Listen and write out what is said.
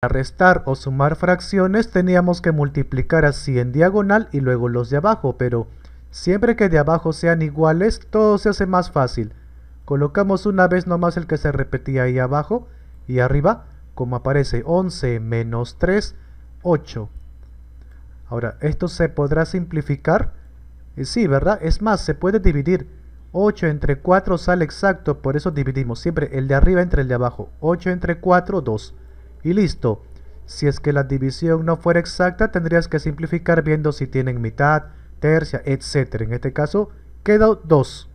Para restar o sumar fracciones teníamos que multiplicar así en diagonal y luego los de abajo, pero siempre que de abajo sean iguales todo se hace más fácil. Colocamos una vez nomás el que se repetía ahí abajo y arriba, como aparece 11 menos 3, 8. Ahora, ¿esto se podrá simplificar? Eh, sí, ¿verdad? Es más, se puede dividir. 8 entre 4 sale exacto, por eso dividimos siempre el de arriba entre el de abajo. 8 entre 4, 2 y listo. Si es que la división no fuera exacta, tendrías que simplificar viendo si tienen mitad, tercia, etc. En este caso, quedó 2.